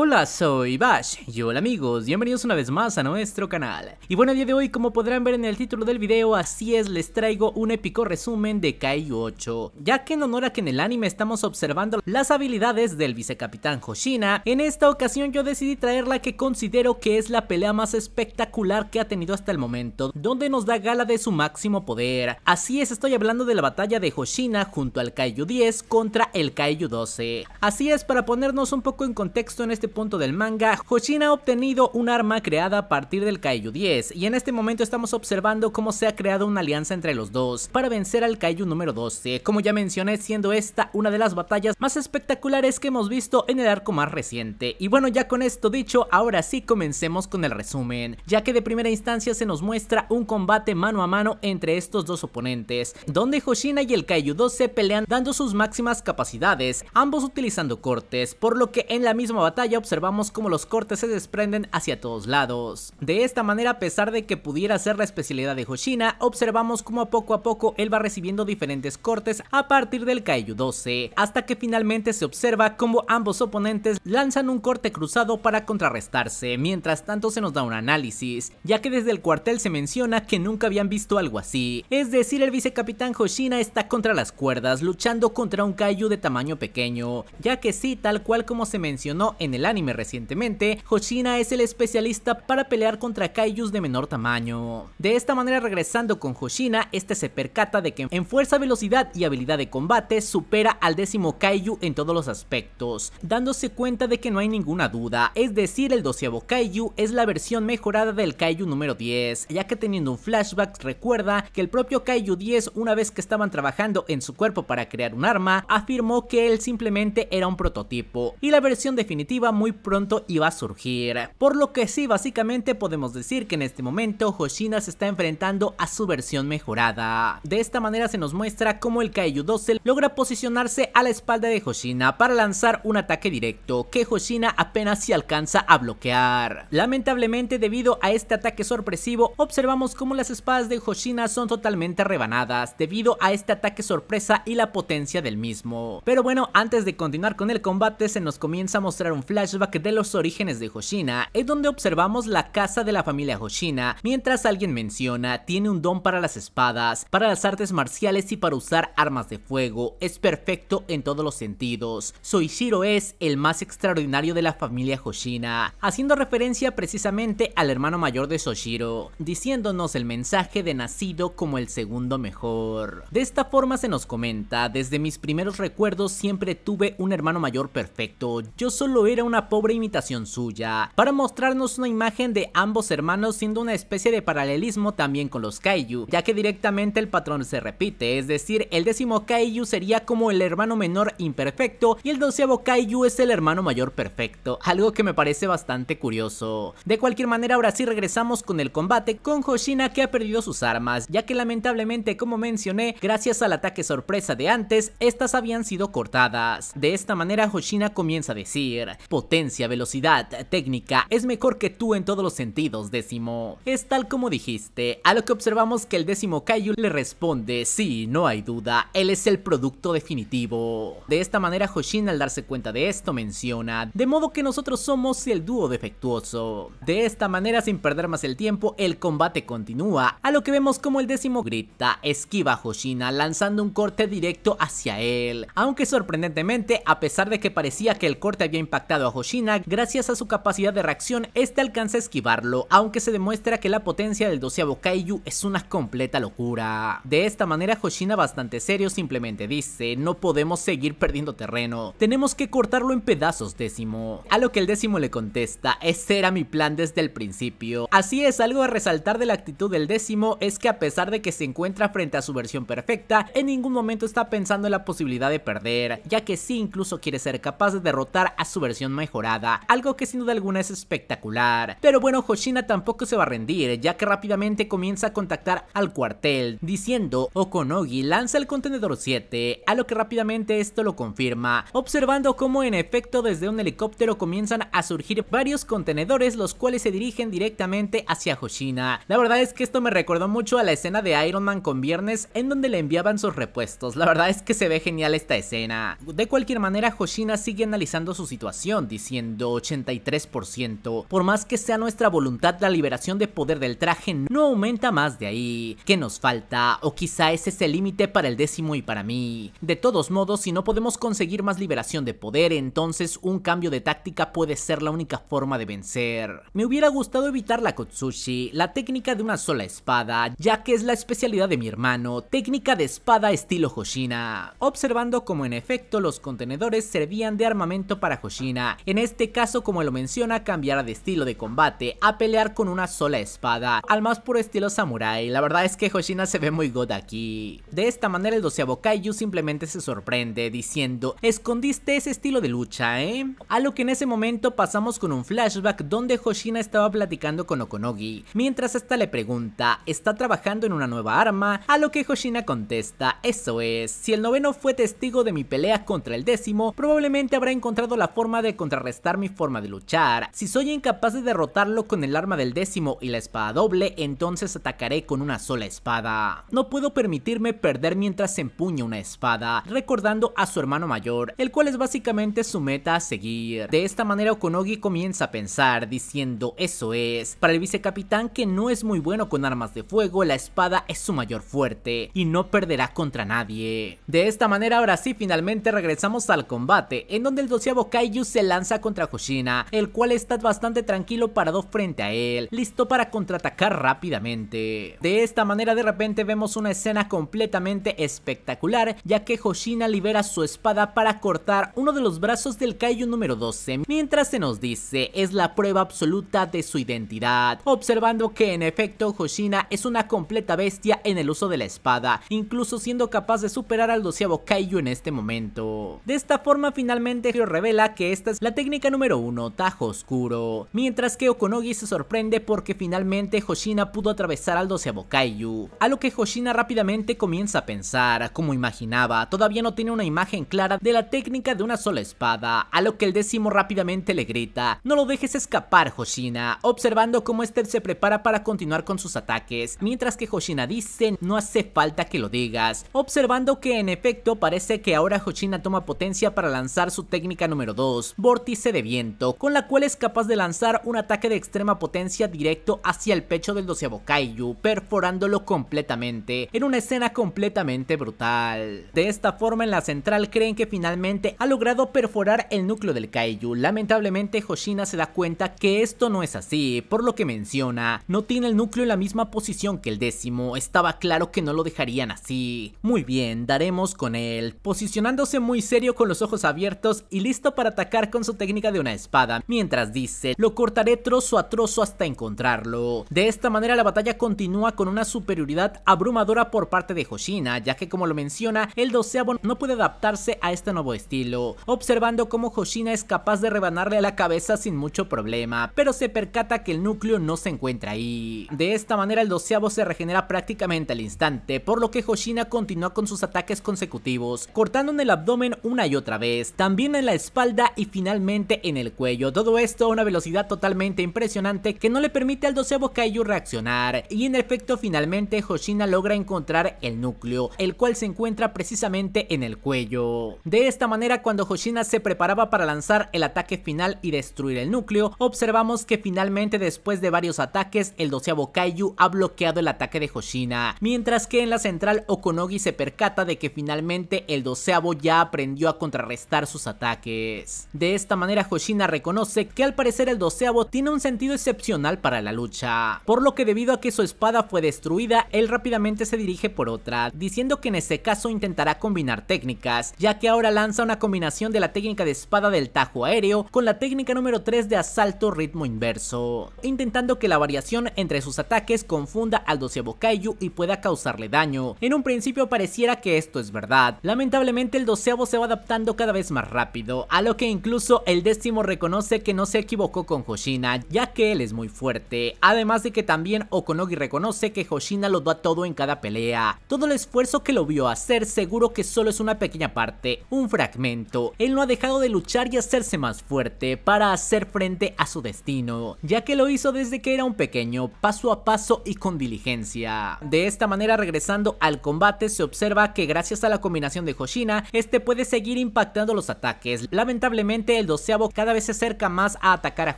Hola, soy Bash y hola amigos, bienvenidos una vez más a nuestro canal. Y bueno, el día de hoy, como podrán ver en el título del video, así es, les traigo un épico resumen de Kaiju 8, ya que en honor a que en el anime estamos observando las habilidades del vicecapitán Hoshina, en esta ocasión yo decidí traer la que considero que es la pelea más espectacular que ha tenido hasta el momento, donde nos da gala de su máximo poder. Así es, estoy hablando de la batalla de Hoshina junto al Kaiju 10 contra el Kaiju 12. Así es, para ponernos un poco en contexto en este punto del manga, Hoshina ha obtenido un arma creada a partir del Kaiju 10 y en este momento estamos observando cómo se ha creado una alianza entre los dos para vencer al Kaiju número 12, como ya mencioné siendo esta una de las batallas más espectaculares que hemos visto en el arco más reciente. Y bueno ya con esto dicho, ahora sí comencemos con el resumen, ya que de primera instancia se nos muestra un combate mano a mano entre estos dos oponentes, donde Hoshina y el Kaiju 12 pelean dando sus máximas capacidades, ambos utilizando cortes, por lo que en la misma batalla observamos cómo los cortes se desprenden hacia todos lados. De esta manera, a pesar de que pudiera ser la especialidad de Hoshina, observamos cómo poco a poco él va recibiendo diferentes cortes a partir del Kaiju 12, hasta que finalmente se observa cómo ambos oponentes lanzan un corte cruzado para contrarrestarse, mientras tanto se nos da un análisis, ya que desde el cuartel se menciona que nunca habían visto algo así, es decir el vicecapitán Hoshina está contra las cuerdas luchando contra un Kaiju de tamaño pequeño, ya que sí, tal cual como se mencionó en el el anime recientemente, Hoshina es el especialista para pelear contra kaijus de menor tamaño. De esta manera regresando con Hoshina, este se percata de que en fuerza, velocidad y habilidad de combate supera al décimo kaiju en todos los aspectos, dándose cuenta de que no hay ninguna duda, es decir el doceavo kaiju es la versión mejorada del kaiju número 10, ya que teniendo un flashback recuerda que el propio kaiju 10 una vez que estaban trabajando en su cuerpo para crear un arma, afirmó que él simplemente era un prototipo, y la versión definitiva muy pronto iba a surgir. Por lo que sí, básicamente podemos decir que en este momento Hoshina se está enfrentando a su versión mejorada. De esta manera se nos muestra cómo el Kaiju 12 logra posicionarse a la espalda de Hoshina para lanzar un ataque directo que Hoshina apenas si alcanza a bloquear. Lamentablemente debido a este ataque sorpresivo observamos cómo las espadas de Hoshina son totalmente rebanadas debido a este ataque sorpresa y la potencia del mismo. Pero bueno, antes de continuar con el combate se nos comienza a mostrar un flash flashback de los orígenes de Hoshina, es donde observamos la casa de la familia Hoshina, mientras alguien menciona, tiene un don para las espadas, para las artes marciales y para usar armas de fuego, es perfecto en todos los sentidos. Soichiro es el más extraordinario de la familia Hoshina, haciendo referencia precisamente al hermano mayor de Soichiro diciéndonos el mensaje de nacido como el segundo mejor. De esta forma se nos comenta, desde mis primeros recuerdos siempre tuve un hermano mayor perfecto, yo solo era un una pobre imitación suya, para mostrarnos una imagen de ambos hermanos siendo una especie de paralelismo también con los Kaiju, ya que directamente el patrón se repite, es decir, el décimo Kaiju sería como el hermano menor imperfecto y el doceavo Kaiju es el hermano mayor perfecto, algo que me parece bastante curioso. De cualquier manera, ahora sí regresamos con el combate con Hoshina que ha perdido sus armas, ya que lamentablemente, como mencioné, gracias al ataque sorpresa de antes, estas habían sido cortadas. De esta manera Hoshina comienza a decir, potencia, velocidad, técnica, es mejor que tú en todos los sentidos, décimo. Es tal como dijiste, a lo que observamos que el décimo Kaiju le responde, sí, no hay duda, él es el producto definitivo. De esta manera Hoshina al darse cuenta de esto menciona, de modo que nosotros somos el dúo defectuoso. De esta manera, sin perder más el tiempo, el combate continúa, a lo que vemos como el décimo grita, esquiva a Hoshina lanzando un corte directo hacia él. Aunque sorprendentemente, a pesar de que parecía que el corte había impactado a Hoshina, gracias a su capacidad de reacción, este alcanza a esquivarlo, aunque se demuestra que la potencia del doceavo Kaiju es una completa locura. De esta manera Hoshina bastante serio simplemente dice, no podemos seguir perdiendo terreno, tenemos que cortarlo en pedazos décimo. A lo que el décimo le contesta, ese era mi plan desde el principio. Así es, algo a resaltar de la actitud del décimo es que a pesar de que se encuentra frente a su versión perfecta, en ningún momento está pensando en la posibilidad de perder, ya que sí incluso quiere ser capaz de derrotar a su versión mejorada, algo que sin duda alguna es espectacular. Pero bueno, Hoshina tampoco se va a rendir, ya que rápidamente comienza a contactar al cuartel, diciendo Okonogi lanza el contenedor 7, a lo que rápidamente esto lo confirma, observando cómo en efecto desde un helicóptero comienzan a surgir varios contenedores los cuales se dirigen directamente hacia Hoshina. La verdad es que esto me recordó mucho a la escena de Iron Man con Viernes en donde le enviaban sus repuestos, la verdad es que se ve genial esta escena. De cualquier manera, Hoshina sigue analizando su situación, diciendo 83%. Por más que sea nuestra voluntad, la liberación de poder del traje no aumenta más de ahí. ¿Qué nos falta? O quizá ese es el límite para el décimo y para mí. De todos modos, si no podemos conseguir más liberación de poder, entonces un cambio de táctica puede ser la única forma de vencer. Me hubiera gustado evitar la Kotsushi, la técnica de una sola espada, ya que es la especialidad de mi hermano, técnica de espada estilo Hoshina. Observando como en efecto los contenedores servían de armamento para Hoshina en este caso, como lo menciona, cambiará de estilo de combate a pelear con una sola espada, al más puro estilo samurai. La verdad es que Hoshina se ve muy god aquí. De esta manera el doceavo Kaiju simplemente se sorprende diciendo, escondiste ese estilo de lucha, ¿eh? A lo que en ese momento pasamos con un flashback donde Hoshina estaba platicando con Okonogi, mientras esta le pregunta, ¿está trabajando en una nueva arma? A lo que Hoshina contesta, eso es, si el noveno fue testigo de mi pelea contra el décimo, probablemente habrá encontrado la forma de contrarrestar mi forma de luchar. Si soy incapaz de derrotarlo con el arma del décimo y la espada doble, entonces atacaré con una sola espada. No puedo permitirme perder mientras empuño una espada, recordando a su hermano mayor, el cual es básicamente su meta a seguir. De esta manera Okonogi comienza a pensar, diciendo eso es, para el vicecapitán que no es muy bueno con armas de fuego, la espada es su mayor fuerte y no perderá contra nadie. De esta manera ahora sí finalmente regresamos al combate, en donde el doceavo Kaiju se lanza contra Hoshina, el cual está bastante tranquilo parado frente a él, listo para contraatacar rápidamente. De esta manera de repente vemos una escena completamente espectacular, ya que Hoshina libera su espada para cortar uno de los brazos del Kaiju número 12, mientras se nos dice es la prueba absoluta de su identidad, observando que en efecto Hoshina es una completa bestia en el uso de la espada, incluso siendo capaz de superar al doceavo Kaiju en este momento. De esta forma finalmente Hiro revela que esta la técnica número 1, Tajo Oscuro. Mientras que Okonogi se sorprende porque finalmente Hoshina pudo atravesar al doceavo Kaiju. A lo que Hoshina rápidamente comienza a pensar, como imaginaba, todavía no tiene una imagen clara de la técnica de una sola espada, a lo que el décimo rápidamente le grita, no lo dejes escapar Hoshina, observando cómo Esther se prepara para continuar con sus ataques, mientras que Hoshina dice, no hace falta que lo digas, observando que en efecto parece que ahora Hoshina toma potencia para lanzar su técnica número 2, vórtice de viento, con la cual es capaz de lanzar un ataque de extrema potencia directo hacia el pecho del doceavo Kaiju, perforándolo completamente, en una escena completamente brutal. De esta forma en la central creen que finalmente ha logrado perforar el núcleo del Kaiju, lamentablemente Hoshina se da cuenta que esto no es así, por lo que menciona, no tiene el núcleo en la misma posición que el décimo, estaba claro que no lo dejarían así. Muy bien, daremos con él, posicionándose muy serio con los ojos abiertos y listo para atacar con su técnica de una espada, mientras dice, lo cortaré trozo a trozo hasta encontrarlo. De esta manera la batalla continúa con una superioridad abrumadora por parte de Hoshina, ya que como lo menciona, el doceavo no puede adaptarse a este nuevo estilo, observando cómo Hoshina es capaz de rebanarle a la cabeza sin mucho problema, pero se percata que el núcleo no se encuentra ahí. De esta manera el doceavo se regenera prácticamente al instante, por lo que Hoshina continúa con sus ataques consecutivos, cortando en el abdomen una y otra vez, también en la espalda y finalmente finalmente en el cuello. Todo esto a una velocidad totalmente impresionante que no le permite al doceavo Kaiju reaccionar. Y en efecto finalmente Hoshina logra encontrar el núcleo, el cual se encuentra precisamente en el cuello. De esta manera cuando Hoshina se preparaba para lanzar el ataque final y destruir el núcleo, observamos que finalmente después de varios ataques el doceavo Kaiju ha bloqueado el ataque de Hoshina, mientras que en la central Okonogi se percata de que finalmente el doceavo ya aprendió a contrarrestar sus ataques. De esta manera Hoshina reconoce que al parecer el doceavo tiene un sentido excepcional para la lucha, por lo que debido a que su espada fue destruida, él rápidamente se dirige por otra, diciendo que en este caso intentará combinar técnicas, ya que ahora lanza una combinación de la técnica de espada del tajo aéreo con la técnica número 3 de asalto ritmo inverso, intentando que la variación entre sus ataques confunda al doceavo Kaiju y pueda causarle daño. En un principio pareciera que esto es verdad, lamentablemente el doceavo se va adaptando cada vez más rápido, a lo que incluso el décimo reconoce que no se equivocó con Hoshina, ya que él es muy fuerte. Además de que también Okonogi reconoce que Hoshina lo da todo en cada pelea. Todo el esfuerzo que lo vio hacer seguro que solo es una pequeña parte, un fragmento. Él no ha dejado de luchar y hacerse más fuerte para hacer frente a su destino, ya que lo hizo desde que era un pequeño, paso a paso y con diligencia. De esta manera regresando al combate se observa que gracias a la combinación de Hoshina, este puede seguir impactando los ataques. Lamentablemente el doceavo cada vez se acerca más a atacar a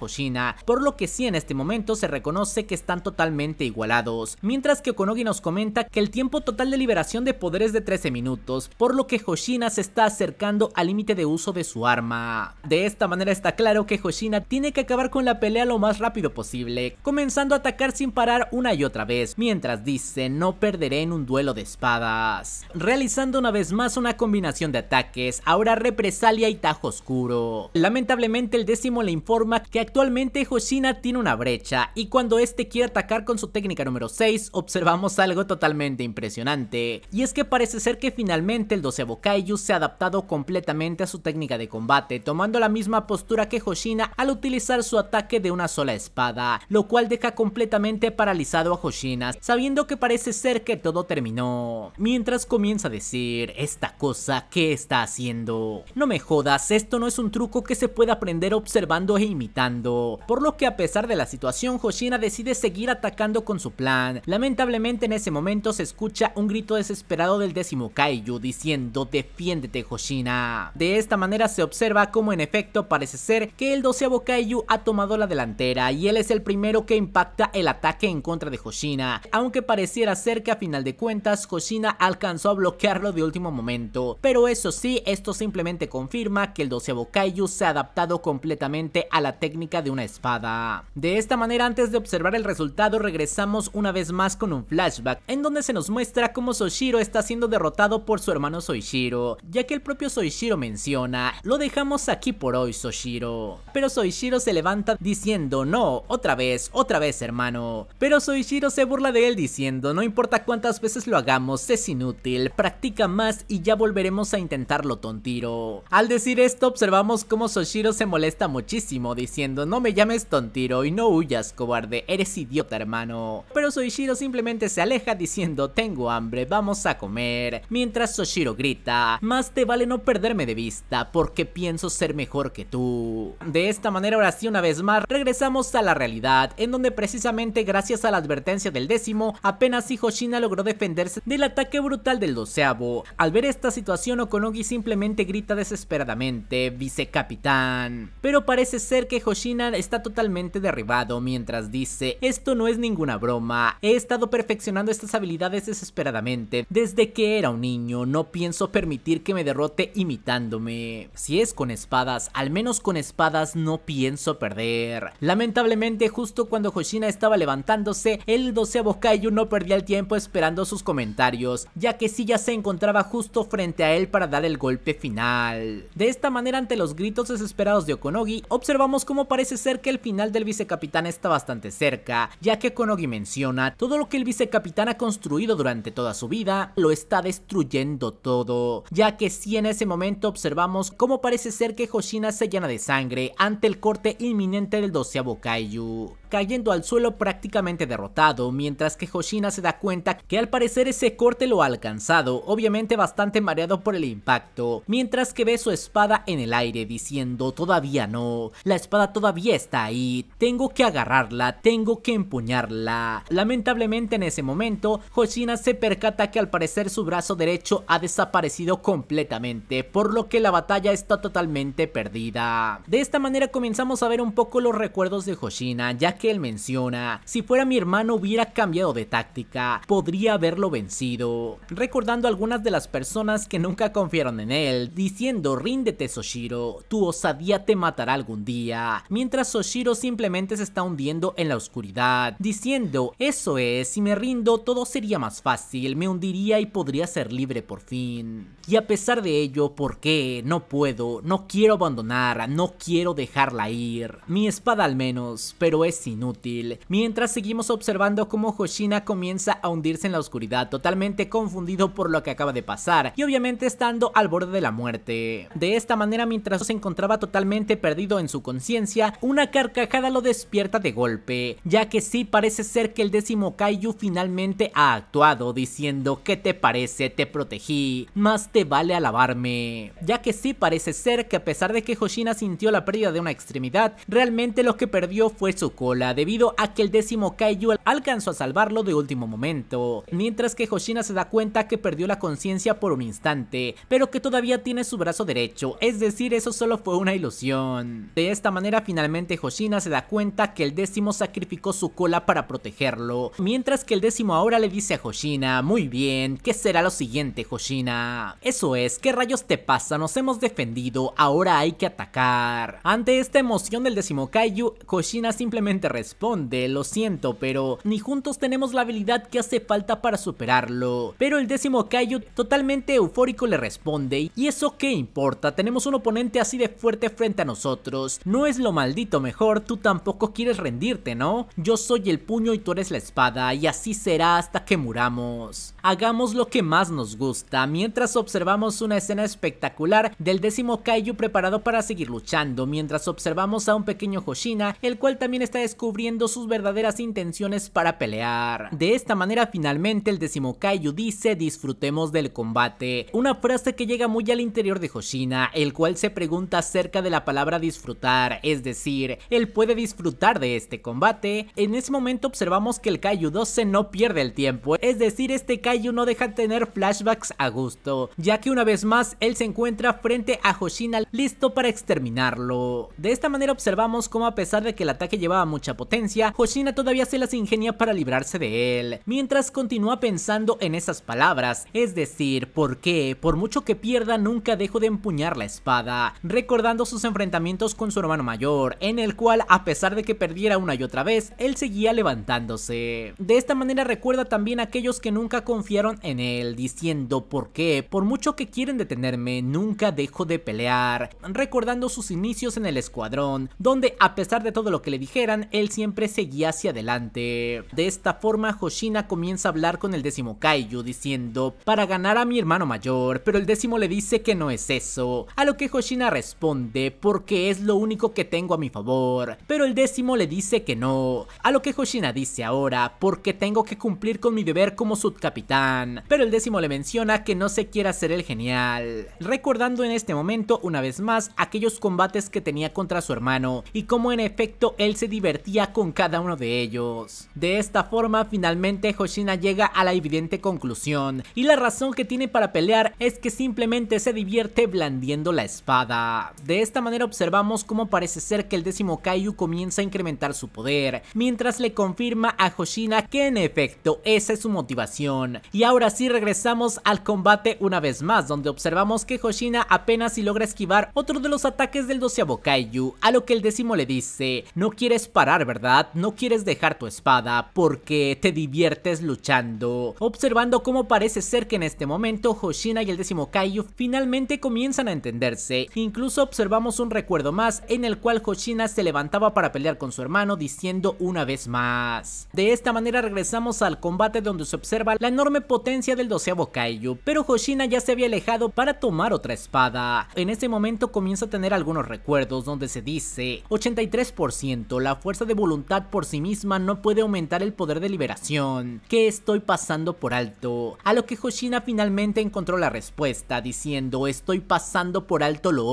Hoshina, por lo que sí en este momento se reconoce que están totalmente igualados, mientras que Okonogi nos comenta que el tiempo total de liberación de poder es de 13 minutos, por lo que Hoshina se está acercando al límite de uso de su arma. De esta manera está claro que Hoshina tiene que acabar con la pelea lo más rápido posible, comenzando a atacar sin parar una y otra vez, mientras dice no perderé en un duelo de espadas, realizando una vez más una combinación de ataques, ahora represalia y tajo oscuro. Lamentablemente el décimo le informa que actualmente Hoshina tiene una brecha y cuando este quiere atacar con su técnica número 6 observamos algo totalmente impresionante y es que parece ser que finalmente el doceavo Kaiju se ha adaptado completamente a su técnica de combate tomando la misma postura que Hoshina al utilizar su ataque de una sola espada lo cual deja completamente paralizado a Hoshina sabiendo que parece ser que todo terminó mientras comienza a decir esta cosa que está haciendo no me jodas esto no es un truco que se puede aprender observando e imitando, por lo que a pesar de la situación Hoshina decide seguir atacando con su plan. Lamentablemente en ese momento se escucha un grito desesperado del décimo Kaiju diciendo defiéndete Hoshina. De esta manera se observa como en efecto parece ser que el doceavo Kaiju ha tomado la delantera y él es el primero que impacta el ataque en contra de Hoshina, aunque pareciera ser que a final de cuentas Hoshina alcanzó a bloquearlo de último momento, pero eso sí, esto simplemente confirma que el doceavo Kaiju se ha adaptado completamente a la técnica de una espada. De esta manera, antes de observar el resultado, regresamos una vez más con un flashback, en donde se nos muestra cómo Soshiro está siendo derrotado por su hermano Soichiro, ya que el propio Soichiro menciona, lo dejamos aquí por hoy Soshiro. Pero Soichiro se levanta diciendo, no, otra vez, otra vez hermano. Pero Soichiro se burla de él diciendo, no importa cuántas veces lo hagamos, es inútil, practica más y ya volveremos a intentarlo tontiro. Al decir esto observamos como Soshiro se molesta muchísimo diciendo no me llames tontiro y no huyas cobarde, eres idiota hermano. Pero Soshiro simplemente se aleja diciendo tengo hambre, vamos a comer. Mientras Soshiro grita, más te vale no perderme de vista porque pienso ser mejor que tú. De esta manera ahora sí una vez más regresamos a la realidad en donde precisamente gracias a la advertencia del décimo apenas Hoshina logró defenderse del ataque brutal del doceavo. Al ver esta situación Okonogi simplemente grita desesperadamente, vice capitán. Pero parece ser que Hoshina está totalmente derribado mientras dice, esto no es ninguna broma, he estado perfeccionando estas habilidades desesperadamente desde que era un niño, no pienso permitir que me derrote imitándome. Si es con espadas, al menos con espadas no pienso perder. Lamentablemente justo cuando Hoshina estaba levantándose, el doceavo Kaiju no perdía el tiempo esperando sus comentarios, ya que si ya se encontraba justo frente a él para dar el golpe final. De esta manera ante los gritos desesperados de Okonogi, observamos cómo parece ser que el final del vicecapitán está bastante cerca, ya que Okonogi menciona todo lo que el vicecapitán ha construido durante toda su vida, lo está destruyendo todo, ya que si en ese momento observamos cómo parece ser que Hoshina se llena de sangre ante el corte inminente del doceavo Kaiju, cayendo al suelo prácticamente derrotado, mientras que Hoshina se da cuenta que al parecer ese corte lo ha alcanzado, obviamente bastante mareado por el impacto, mientras que ve su espada en el aire, diciendo, todavía no, la espada todavía está ahí, tengo que agarrarla, tengo que empuñarla. Lamentablemente en ese momento, Hoshina se percata que al parecer su brazo derecho ha desaparecido completamente, por lo que la batalla está totalmente perdida. De esta manera comenzamos a ver un poco los recuerdos de Hoshina, ya que él menciona, si fuera mi hermano hubiera cambiado de táctica, podría haberlo vencido. Recordando algunas de las personas que nunca confiaron en él, diciendo ríndete Soshiro, tu osadía te matará algún día, mientras Soshiro simplemente se está hundiendo en la oscuridad, diciendo, eso es, si me rindo todo sería más fácil, me hundiría y podría ser libre por fin. Y a pesar de ello, ¿por qué? No puedo, no quiero abandonar, no quiero dejarla ir. Mi espada al menos, pero es inútil. Mientras seguimos observando cómo Hoshina comienza a hundirse en la oscuridad, totalmente confundido por lo que acaba de pasar, y obviamente estando al borde de la muerte. De esta manera, mientras encontraba totalmente perdido en su conciencia, una carcajada lo despierta de golpe, ya que sí parece ser que el décimo Kaiju finalmente ha actuado, diciendo ¿qué te parece? Te protegí, más te vale alabarme. Ya que sí parece ser que a pesar de que Hoshina sintió la pérdida de una extremidad, realmente lo que perdió fue su cola, debido a que el décimo Kaiju alcanzó a salvarlo de último momento, mientras que Hoshina se da cuenta que perdió la conciencia por un instante, pero que todavía tiene su brazo derecho, es decir, esos solo fue una ilusión. De esta manera finalmente Hoshina se da cuenta que el décimo sacrificó su cola para protegerlo, mientras que el décimo ahora le dice a Hoshina, muy bien, ¿qué será lo siguiente Hoshina? Eso es, ¿qué rayos te pasa? Nos hemos defendido, ahora hay que atacar. Ante esta emoción del décimo Kaiju, Hoshina simplemente responde, lo siento, pero ni juntos tenemos la habilidad que hace falta para superarlo. Pero el décimo Kaiju totalmente eufórico le responde, ¿y eso qué importa? Tenemos un oponente a y de fuerte frente a nosotros. No es lo maldito mejor, tú tampoco quieres rendirte, ¿no? Yo soy el puño y tú eres la espada, y así será hasta que muramos. Hagamos lo que más nos gusta, mientras observamos una escena espectacular del décimo Kaiju preparado para seguir luchando, mientras observamos a un pequeño Hoshina, el cual también está descubriendo sus verdaderas intenciones para pelear. De esta manera finalmente el décimo Kaiju dice disfrutemos del combate, una frase que llega muy al interior de Hoshina, el cual se pregunta acerca de la palabra disfrutar, es decir, él puede disfrutar de este combate, en ese momento observamos que el Kaiju 12 no pierde el tiempo, es decir, este Kaiju no deja tener flashbacks a gusto, ya que una vez más él se encuentra frente a Hoshina listo para exterminarlo. De esta manera observamos cómo a pesar de que el ataque llevaba mucha potencia, Hoshina todavía se las ingenia para librarse de él, mientras continúa pensando en esas palabras, es decir, ¿por qué? Por mucho que pierda nunca dejo de empuñar la espada recordando sus enfrentamientos con su hermano mayor, en el cual a pesar de que perdiera una y otra vez, él seguía levantándose. De esta manera recuerda también a aquellos que nunca confiaron en él, diciendo por qué, por mucho que quieren detenerme, nunca dejo de pelear, recordando sus inicios en el escuadrón, donde a pesar de todo lo que le dijeran, él siempre seguía hacia adelante. De esta forma, Hoshina comienza a hablar con el décimo Kaiju, diciendo, para ganar a mi hermano mayor, pero el décimo le dice que no es eso, a lo que Hoshina responde porque es lo único que tengo a mi favor, pero el décimo le dice que no, a lo que Hoshina dice ahora porque tengo que cumplir con mi deber como subcapitán, pero el décimo le menciona que no se quiera ser el genial, recordando en este momento una vez más aquellos combates que tenía contra su hermano y cómo en efecto él se divertía con cada uno de ellos. De esta forma finalmente Hoshina llega a la evidente conclusión y la razón que tiene para pelear es que simplemente se divierte blandiendo la espada. De esta manera observamos cómo parece ser que el décimo Kaiju comienza a incrementar su poder, mientras le confirma a Hoshina que en efecto esa es su motivación. Y ahora sí regresamos al combate una vez más, donde observamos que Hoshina apenas si logra esquivar otro de los ataques del doceavo Kaiju, a lo que el décimo le dice, no quieres parar verdad, no quieres dejar tu espada porque te diviertes luchando. Observando cómo parece ser que en este momento Hoshina y el décimo Kaiju finalmente comienzan a entenderse, incluso Incluso observamos un recuerdo más en el cual Hoshina se levantaba para pelear con su hermano diciendo una vez más. De esta manera regresamos al combate donde se observa la enorme potencia del doceavo Kaiju, pero Hoshina ya se había alejado para tomar otra espada. En ese momento comienza a tener algunos recuerdos donde se dice 83% la fuerza de voluntad por sí misma no puede aumentar el poder de liberación, ¿Qué estoy pasando por alto. A lo que Hoshina finalmente encontró la respuesta diciendo estoy pasando por alto lo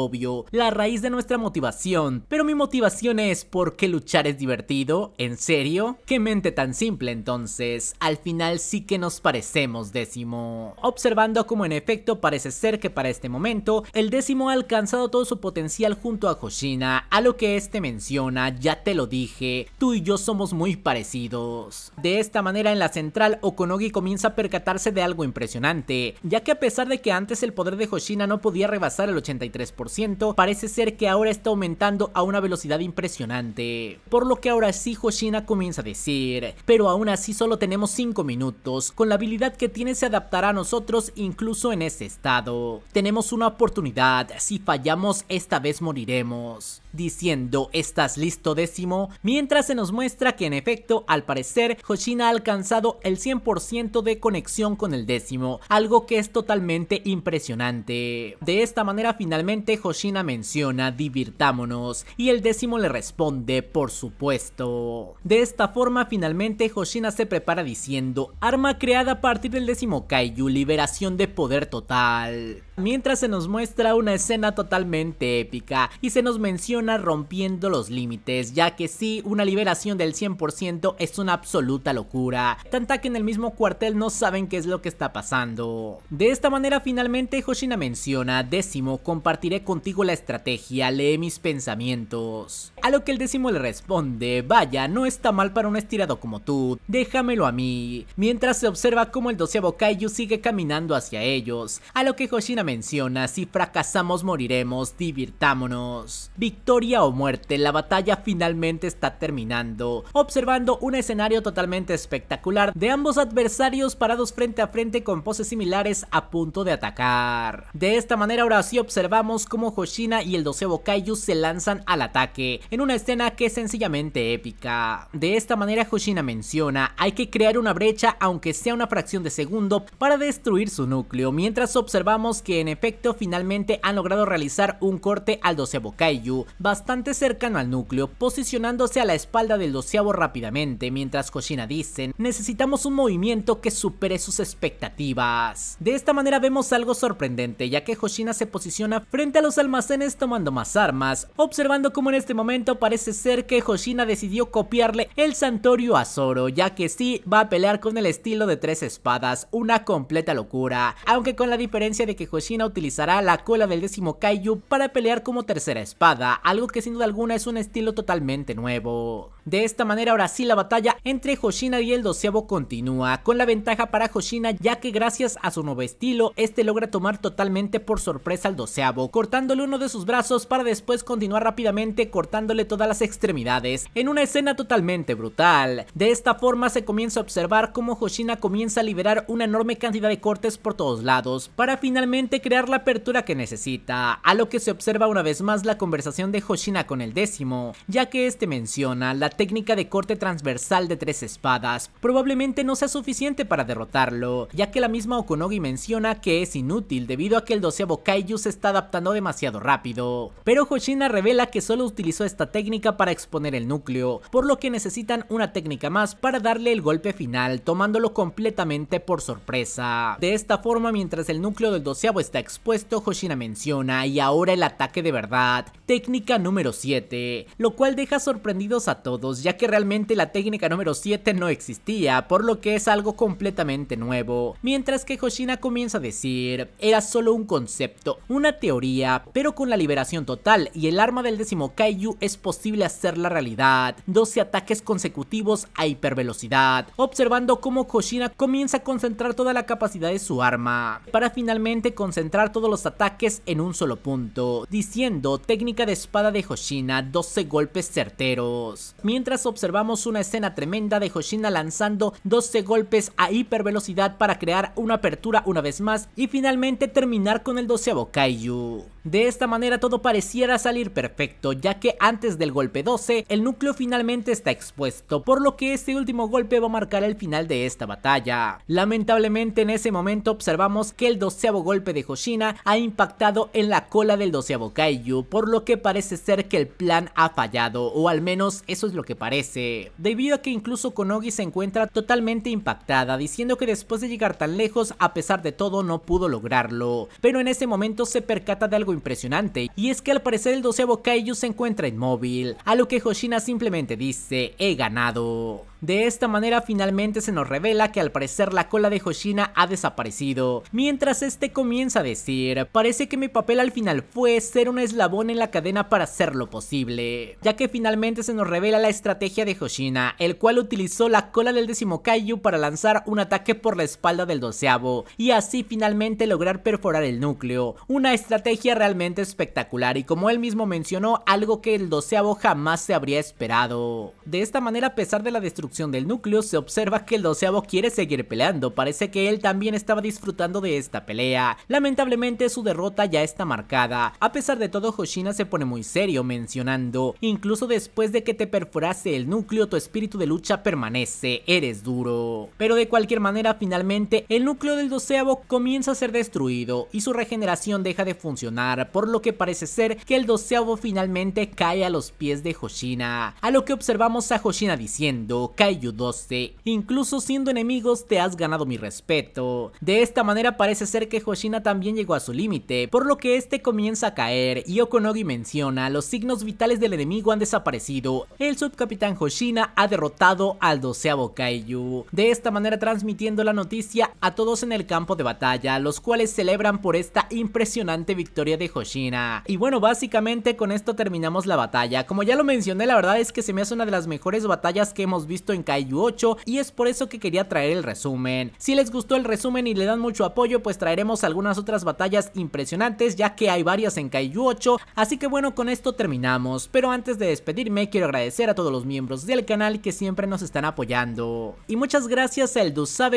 la raíz de nuestra motivación. Pero mi motivación es porque luchar es divertido? ¿En serio? ¿Qué mente tan simple entonces? Al final sí que nos parecemos, décimo. Observando como en efecto parece ser que para este momento, el décimo ha alcanzado todo su potencial junto a Hoshina, a lo que este menciona, ya te lo dije, tú y yo somos muy parecidos. De esta manera en la central, Okonogi comienza a percatarse de algo impresionante, ya que a pesar de que antes el poder de Hoshina no podía rebasar el 83%, parece ser que ahora está aumentando a una velocidad impresionante. Por lo que ahora sí Hoshina comienza a decir, pero aún así solo tenemos 5 minutos, con la habilidad que tiene se adaptará a nosotros incluso en ese estado. Tenemos una oportunidad, si fallamos esta vez moriremos. Diciendo, ¿estás listo décimo? Mientras se nos muestra que en efecto, al parecer, Hoshina ha alcanzado el 100% de conexión con el décimo, algo que es totalmente impresionante. De esta manera finalmente Hoshina menciona divirtámonos y el décimo le responde por supuesto. De esta forma finalmente Hoshina se prepara diciendo arma creada a partir del décimo Kaiju, liberación de poder total mientras se nos muestra una escena totalmente épica y se nos menciona rompiendo los límites, ya que sí, una liberación del 100% es una absoluta locura, tanta que en el mismo cuartel no saben qué es lo que está pasando. De esta manera finalmente Hoshina menciona, décimo, compartiré contigo la estrategia, lee mis pensamientos. A lo que el décimo le responde, vaya, no está mal para un estirado como tú, déjamelo a mí, mientras se observa como el doceavo Kaiju sigue caminando hacia ellos, a lo que Hoshina menciona, si fracasamos moriremos, divirtámonos. Victoria o muerte, la batalla finalmente está terminando, observando un escenario totalmente espectacular de ambos adversarios parados frente a frente con poses similares a punto de atacar. De esta manera ahora sí observamos cómo Hoshina y el doceavo Kaiju se lanzan al ataque, en una escena que es sencillamente épica. De esta manera Hoshina menciona, hay que crear una brecha aunque sea una fracción de segundo para destruir su núcleo, mientras observamos que en efecto finalmente han logrado realizar un corte al 12 Kaiju, bastante cercano al núcleo, posicionándose a la espalda del 12 rápidamente, mientras Koshina dicen, necesitamos un movimiento que supere sus expectativas. De esta manera vemos algo sorprendente, ya que Hoshina se posiciona frente a los almacenes tomando más armas, observando como en este momento parece ser que Hoshina decidió copiarle el santorio a Zoro, ya que sí va a pelear con el estilo de tres espadas, una completa locura, aunque con la diferencia de que Hoshina China utilizará la cola del décimo Kaiju para pelear como tercera espada, algo que sin duda alguna es un estilo totalmente nuevo. De esta manera ahora sí la batalla entre Hoshina y el doceavo continúa, con la ventaja para Hoshina ya que gracias a su nuevo estilo, este logra tomar totalmente por sorpresa al doceavo, cortándole uno de sus brazos para después continuar rápidamente cortándole todas las extremidades, en una escena totalmente brutal. De esta forma se comienza a observar cómo Hoshina comienza a liberar una enorme cantidad de cortes por todos lados, para finalmente crear la apertura que necesita, a lo que se observa una vez más la conversación de Hoshina con el décimo, ya que este menciona la técnica de corte transversal de tres espadas probablemente no sea suficiente para derrotarlo, ya que la misma Okonogi menciona que es inútil debido a que el doceavo Kaiju se está adaptando demasiado rápido. Pero Hoshina revela que solo utilizó esta técnica para exponer el núcleo, por lo que necesitan una técnica más para darle el golpe final, tomándolo completamente por sorpresa. De esta forma, mientras el núcleo del doceavo está expuesto, Hoshina menciona y ahora el ataque de verdad, técnica número 7, lo cual deja sorprendidos a todos ya que realmente la técnica número 7 no existía, por lo que es algo completamente nuevo. Mientras que Hoshina comienza a decir, era solo un concepto, una teoría, pero con la liberación total y el arma del décimo Kaiju es posible hacer la realidad. 12 ataques consecutivos a hipervelocidad, observando cómo Hoshina comienza a concentrar toda la capacidad de su arma, para finalmente concentrar todos los ataques en un solo punto, diciendo técnica de espada de Hoshina, 12 golpes certeros mientras observamos una escena tremenda de Hoshina lanzando 12 golpes a hipervelocidad para crear una apertura una vez más y finalmente terminar con el doce Kaiju. De esta manera todo pareciera salir perfecto, ya que antes del golpe 12, el núcleo finalmente está expuesto, por lo que este último golpe va a marcar el final de esta batalla. Lamentablemente en ese momento observamos que el doceavo golpe de Hoshina ha impactado en la cola del doceavo Kaiju, por lo que parece ser que el plan ha fallado, o al menos eso es lo que parece. Debido a que incluso Konogi se encuentra totalmente impactada, diciendo que después de llegar tan lejos, a pesar de todo no pudo lograrlo. Pero en ese momento se percata de algo impresionante, y es que al parecer el doceavo Kaiju se encuentra inmóvil, a lo que Hoshina simplemente dice, he ganado. De esta manera finalmente se nos revela que al parecer la cola de Hoshina ha desaparecido, mientras este comienza a decir, parece que mi papel al final fue ser un eslabón en la cadena para hacer lo posible, ya que finalmente se nos revela la estrategia de Hoshina, el cual utilizó la cola del décimo Kaiju para lanzar un ataque por la espalda del doceavo, y así finalmente lograr perforar el núcleo, una estrategia realmente espectacular y como él mismo mencionó, algo que el doceavo jamás se habría esperado. De esta manera, a pesar de la destrucción del núcleo, se observa que el doceavo quiere seguir peleando, parece que él también estaba disfrutando de esta pelea. Lamentablemente su derrota ya está marcada. A pesar de todo, Hoshina se pone muy serio mencionando, incluso después de que te perforase el núcleo, tu espíritu de lucha permanece, eres duro. Pero de cualquier manera, finalmente, el núcleo del doceavo comienza a ser destruido y su regeneración deja de funcionar por lo que parece ser que el doceavo finalmente cae a los pies de Hoshina, a lo que observamos a Hoshina diciendo, Kaiju 12, incluso siendo enemigos te has ganado mi respeto. De esta manera parece ser que Hoshina también llegó a su límite, por lo que este comienza a caer y Okonogi menciona, los signos vitales del enemigo han desaparecido, el subcapitán Hoshina ha derrotado al doceavo Kaiju. De esta manera transmitiendo la noticia a todos en el campo de batalla, los cuales celebran por esta impresionante victoria de Hoshina. Y bueno, básicamente con esto terminamos la batalla. Como ya lo mencioné, la verdad es que se me hace una de las mejores batallas que hemos visto en Kaiju 8 y es por eso que quería traer el resumen. Si les gustó el resumen y le dan mucho apoyo, pues traeremos algunas otras batallas impresionantes ya que hay varias en Kaiju 8. Así que bueno, con esto terminamos. Pero antes de despedirme, quiero agradecer a todos los miembros del canal que siempre nos están apoyando. Y muchas gracias a El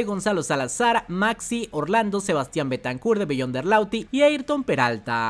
Gonzalo Salazar, Maxi, Orlando, Sebastián Betancourt de Beyonder Lauti y Ayrton Peralta.